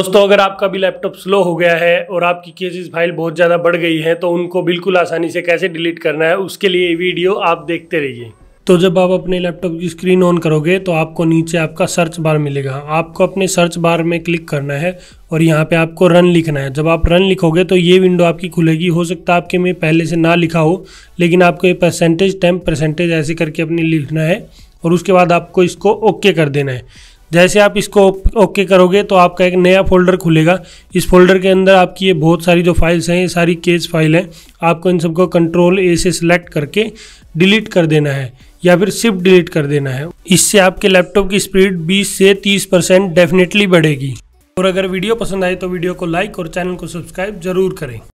दोस्तों अगर आपका भी लैपटॉप स्लो हो गया है और आपकी केसेस फाइल बहुत ज़्यादा बढ़ गई है तो उनको बिल्कुल आसानी से कैसे डिलीट करना है उसके लिए ये वीडियो आप देखते रहिए तो जब आप अपने लैपटॉप की स्क्रीन ऑन करोगे तो आपको नीचे आपका सर्च बार मिलेगा आपको अपने सर्च बार में क्लिक करना है और यहाँ पे आपको रन लिखना है जब आप रन लिखोगे तो ये विंडो आपकी खुलेगी हो सकता है आपके में पहले से ना लिखा हो लेकिन आपको ये परसेंटेज टेम्प परसेंटेज ऐसे करके अपने लिखना है और उसके बाद आपको इसको ओके कर देना है जैसे आप इसको ओके करोगे तो आपका एक नया फोल्डर खुलेगा इस फोल्डर के अंदर आपकी ये बहुत सारी जो फाइल्स हैं ये सारी केस फाइल हैं आपको इन सबको कंट्रोल ए से सिलेक्ट करके डिलीट कर देना है या फिर सिर्फ डिलीट कर देना है इससे आपके लैपटॉप की स्पीड 20 से 30 परसेंट डेफिनेटली बढ़ेगी और अगर वीडियो पसंद आए तो वीडियो को लाइक और चैनल को सब्सक्राइब जरूर करें